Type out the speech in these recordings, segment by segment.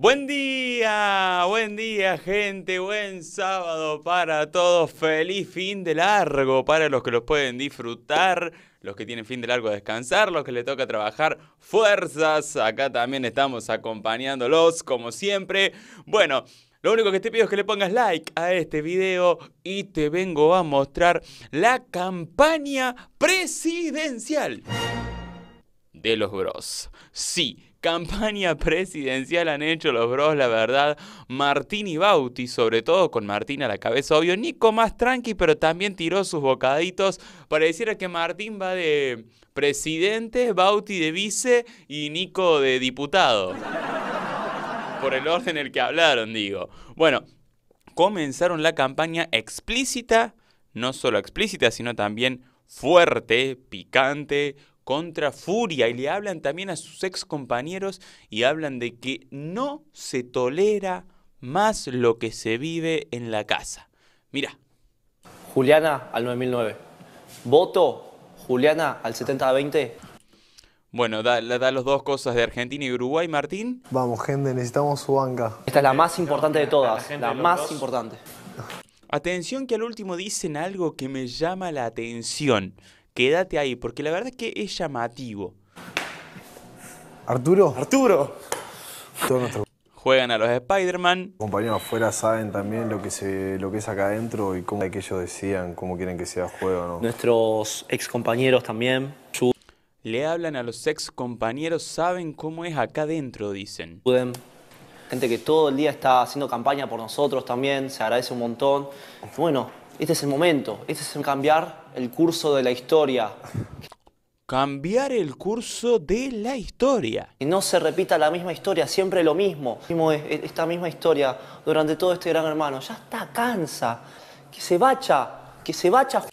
Buen día, buen día gente, buen sábado para todos, feliz fin de largo para los que los pueden disfrutar, los que tienen fin de largo a descansar, los que les toca trabajar fuerzas, acá también estamos acompañándolos como siempre. Bueno, lo único que te pido es que le pongas like a este video y te vengo a mostrar la campaña presidencial de los Bros. Sí Campaña presidencial han hecho los bros, la verdad. Martín y Bauti, sobre todo con Martín a la cabeza, obvio. Nico más tranqui, pero también tiró sus bocaditos. para Pareciera que Martín va de presidente, Bauti de vice y Nico de diputado. Por el orden en el que hablaron, digo. Bueno, comenzaron la campaña explícita, no solo explícita, sino también fuerte, picante, contra Furia y le hablan también a sus ex compañeros y hablan de que no se tolera más lo que se vive en la casa. Mira. Juliana al 9009. Voto Juliana al 7020. Bueno, da, da los dos cosas de Argentina y Uruguay, Martín. Vamos, gente, necesitamos su banca. Esta es la más importante de todas, la, más importante. Atención que al último dicen algo que me llama la atención quédate ahí, porque la verdad es que es llamativo. Arturo. Arturo. Juegan a los Spider-Man. Compañeros afuera saben también lo que, se, lo que es acá adentro y cómo que ellos decían, cómo quieren que sea el juego, ¿no? Nuestros ex compañeros también. Le hablan a los ex compañeros, saben cómo es acá adentro, dicen. Gente que todo el día está haciendo campaña por nosotros también, se agradece un montón. Bueno, este es el momento, este es el cambiar el curso de la historia. Cambiar el curso de la historia. Y no se repita la misma historia, siempre lo mismo. Esta misma historia durante todo este gran hermano. Ya está, cansa. Que se bacha, que se bacha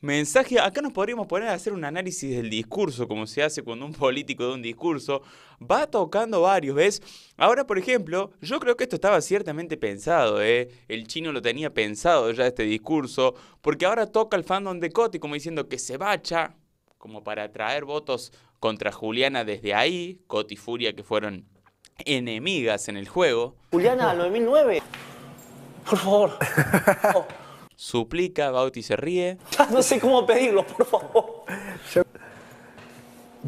mensaje. Acá nos podríamos poner a hacer un análisis del discurso, como se hace cuando un político da un discurso. Va tocando varios, ¿ves? Ahora, por ejemplo, yo creo que esto estaba ciertamente pensado, ¿eh? El chino lo tenía pensado ya este discurso, porque ahora toca el fandom de Coti como diciendo que se bacha, como para traer votos contra Juliana desde ahí, Coti y Furia que fueron enemigas en el juego. Juliana, 2009 Por favor. Oh. Suplica, Bauti se ríe. no sé cómo pedirlo, por favor.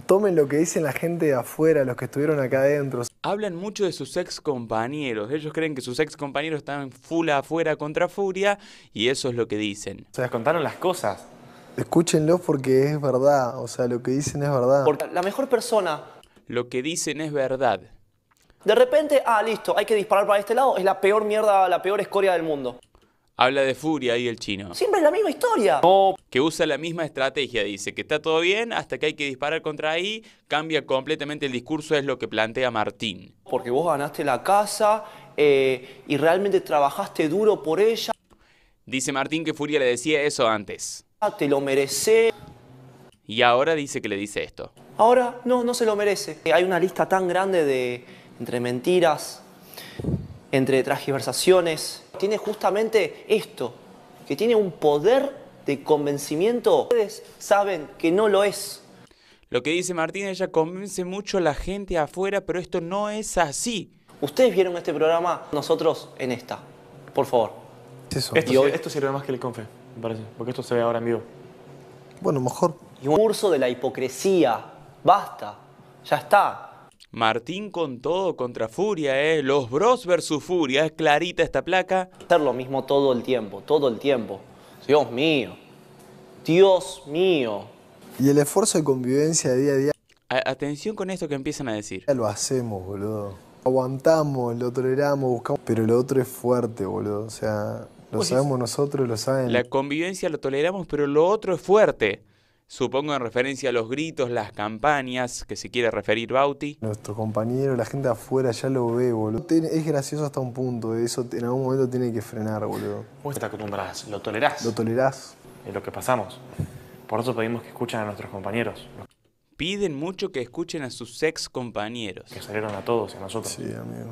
Tomen lo que dicen la gente de afuera, los que estuvieron acá adentro. Hablan mucho de sus ex compañeros. Ellos creen que sus ex compañeros están full afuera contra Furia y eso es lo que dicen. Se les contaron las cosas. Escúchenlo porque es verdad. O sea, lo que dicen es verdad. Porque la mejor persona. Lo que dicen es verdad. De repente, ah, listo, hay que disparar para este lado. Es la peor mierda, la peor escoria del mundo. Habla de furia ahí el chino. Siempre es la misma historia. Que usa la misma estrategia, dice que está todo bien hasta que hay que disparar contra ahí, cambia completamente el discurso, es lo que plantea Martín. Porque vos ganaste la casa eh, y realmente trabajaste duro por ella. Dice Martín que Furia le decía eso antes. Ah, te lo merece. Y ahora dice que le dice esto. Ahora no, no se lo merece. Hay una lista tan grande de entre mentiras, entre transgiversaciones, tiene justamente esto, que tiene un poder de convencimiento. Ustedes saben que no lo es. Lo que dice Martínez ya convence mucho a la gente afuera, pero esto no es así. Ustedes vieron este programa, nosotros en esta. Por favor. Esto, sirve más que el confe, me parece, porque esto se ve ahora en vivo. Bueno, mejor. un curso de la hipocresía. Basta. Ya está. Martín con todo contra Furia, ¿eh? Los Bros versus Furia, es clarita esta placa. Hacer lo mismo todo el tiempo, todo el tiempo. Dios mío, Dios mío. Y el esfuerzo de convivencia de día a día. atención con esto que empiezan a decir. Ya lo hacemos, boludo. Aguantamos, lo toleramos, buscamos. Pero lo otro es fuerte, boludo. O sea, lo sabemos nosotros, lo saben. La convivencia lo toleramos, pero lo otro es fuerte. Supongo en referencia a los gritos, las campañas que se quiere referir Bauti. Nuestro compañero, la gente afuera ya lo ve, boludo. Es gracioso hasta un punto, eso en algún momento tiene que frenar, boludo. Vos te acostumbrás, lo tolerás. Lo tolerás. Es lo que pasamos. Por eso pedimos que escuchen a nuestros compañeros. Piden mucho que escuchen a sus ex compañeros. Que salieron a todos y a nosotros. Sí, amigo.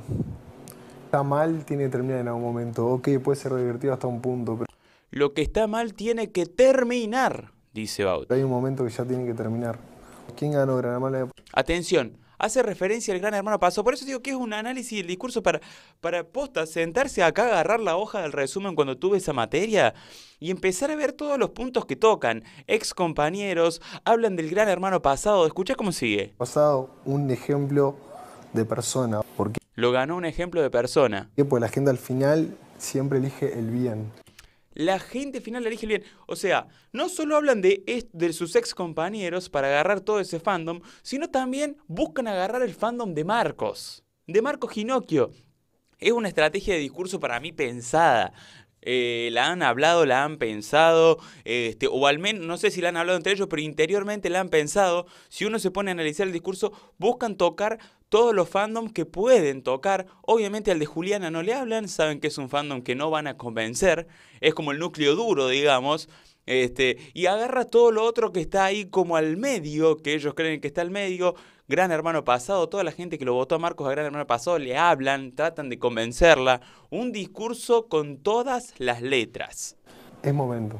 Está mal, tiene que terminar en algún momento. Ok, puede ser divertido hasta un punto, pero... Lo que está mal tiene que terminar dice Baut. Hay un momento que ya tiene que terminar. ¿Quién ganó Gran Hermano? Atención, hace referencia al Gran Hermano pasado, Por eso digo que es un análisis del discurso para, para posta, sentarse acá, agarrar la hoja del resumen cuando tuve esa materia y empezar a ver todos los puntos que tocan. Ex compañeros hablan del Gran Hermano pasado. Escucha cómo sigue. Pasado, un ejemplo de persona. Porque Lo ganó un ejemplo de persona. Pues la gente al final siempre elige el bien la gente final elige bien. O sea, no solo hablan de, de sus ex compañeros para agarrar todo ese fandom, sino también buscan agarrar el fandom de Marcos, de Marcos Ginocchio. Es una estrategia de discurso para mí pensada. Eh, la han hablado, la han pensado, este, o al menos, no sé si la han hablado entre ellos, pero interiormente la han pensado. Si uno se pone a analizar el discurso, buscan tocar todos los fandoms que pueden tocar. Obviamente al de Juliana no le hablan, saben que es un fandom que no van a convencer, es como el núcleo duro, digamos. Este, y agarra todo lo otro que está ahí como al medio, que ellos creen que está al medio, Gran Hermano Pasado, toda la gente que lo votó a Marcos a Gran Hermano Pasado le hablan, tratan de convencerla. Un discurso con todas las letras. Es momento,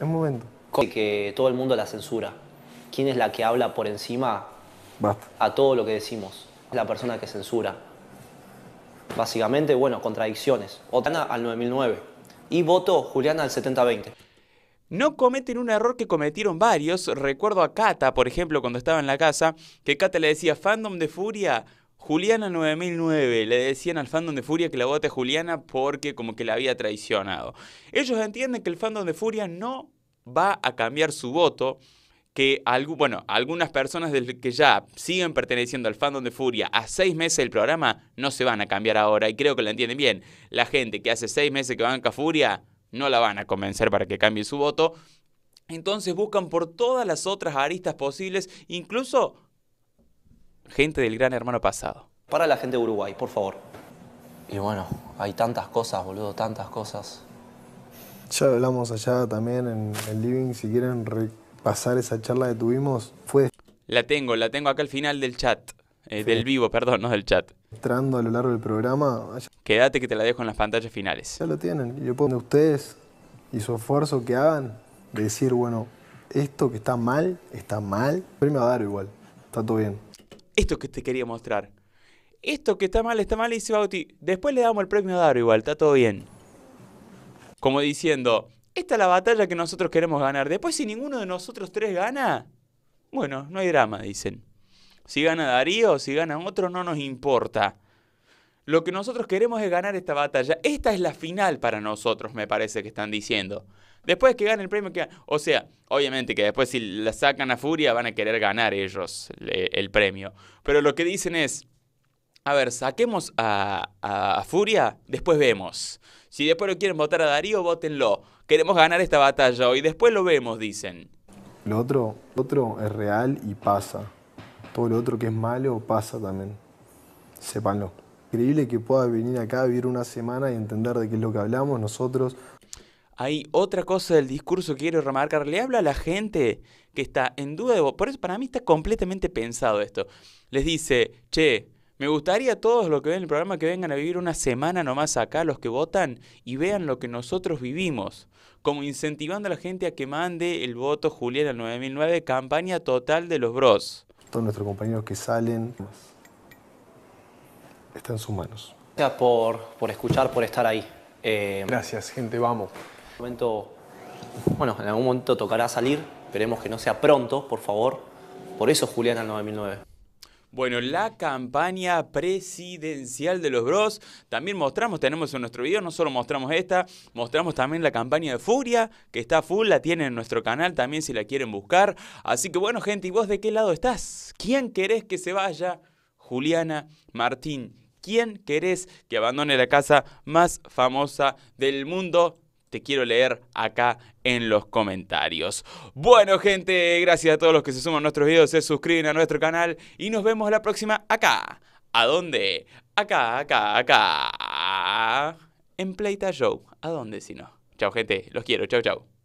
es momento. Que todo el mundo la censura. ¿Quién es la que habla por encima a todo lo que decimos? Es la persona que censura. Básicamente, bueno, contradicciones. Otana al 9009 y voto Juliana al 7020 no cometen un error que cometieron varios. Recuerdo a Cata, por ejemplo, cuando estaba en la casa, que Cata le decía fandom de furia. Juliana 9009, le decían al fandom de Furia que la vote Juliana porque como que la había traicionado. Ellos entienden que el fandom de Furia no va a cambiar su voto, que algunas personas que ya siguen perteneciendo al fandom de Furia a seis meses del programa no se van a cambiar ahora y creo que lo entienden bien. La gente que hace seis meses que banca Furia no la van a convencer para que cambie su voto. Entonces buscan por todas las otras aristas posibles, incluso gente del gran hermano pasado. Para la gente de Uruguay, por favor. Y bueno, hay tantas cosas, boludo, tantas cosas. Ya hablamos allá también en el living, si quieren repasar esa charla que tuvimos, fue... La tengo, la tengo acá al final del chat. Eh, del vivo, perdón, no del chat. Entrando a lo largo del programa. Quédate que te la dejo en las pantallas finales. Ya lo tienen. yo puedo de ustedes y su esfuerzo que hagan, de decir, bueno, esto que está mal, está mal, Premio a dar igual. Está todo bien. Esto que te quería mostrar. Esto que está mal, está mal, dice Bauti. Después le damos el premio a Daro igual, está todo bien. Como diciendo, esta es la batalla que nosotros queremos ganar. Después, si ninguno de nosotros tres gana, bueno, no hay drama, dicen. Si gana Darío, si gana otro, no nos importa. Lo que nosotros queremos es ganar esta batalla. Esta es la final para nosotros, me parece que están diciendo. Después que gane el premio, que... o sea, obviamente que después si la sacan a Furia van a querer ganar ellos el premio. Pero lo que dicen es, a ver, saquemos a, Furia, después vemos. Si después lo quieren votar a Darío, votenlo. Queremos ganar esta batalla hoy, después lo vemos, dicen. Lo otro, lo otro es real y pasa todo lo otro que es malo pasa también. Sépanlo. Increíble que pueda venir acá, a vivir una semana y entender de qué es lo que hablamos nosotros. Hay otra cosa del discurso que quiero remarcar. Le habla a la gente que está en duda de vos. Por eso para mí está completamente pensado esto. Les dice, che, me gustaría a todos los que ven el programa que vengan a vivir una semana nomás acá, los que votan, y vean lo que nosotros vivimos. Como incentivando a la gente a que mande el voto Julián al 9009, campaña total de los bros todos nuestros compañeros que salen, están en sus manos. Gracias por, por escuchar, por estar ahí. Eh, Gracias, gente, vamos. En momento, bueno, en algún momento tocará salir, esperemos que no sea pronto, por favor. Por eso Julián al 9009. Bueno, la campaña presidencial de los Bros. También mostramos, tenemos en nuestro video, no solo mostramos esta, mostramos también la campaña de Furia, que está full, la tienen en nuestro canal también si la quieren buscar. Así que bueno, gente, ¿y vos de qué lado estás? ¿Quién querés que se vaya? Juliana Martín. ¿Quién querés que abandone la casa más famosa del mundo? te quiero leer acá en los comentarios. Bueno, gente, gracias a todos los que se suman a nuestros videos, se suscriben a nuestro canal y nos vemos la próxima acá. ¿A dónde? Acá, acá, acá. En Playta Show. ¿A dónde si no? Chao, gente. Los quiero. Chao, chao.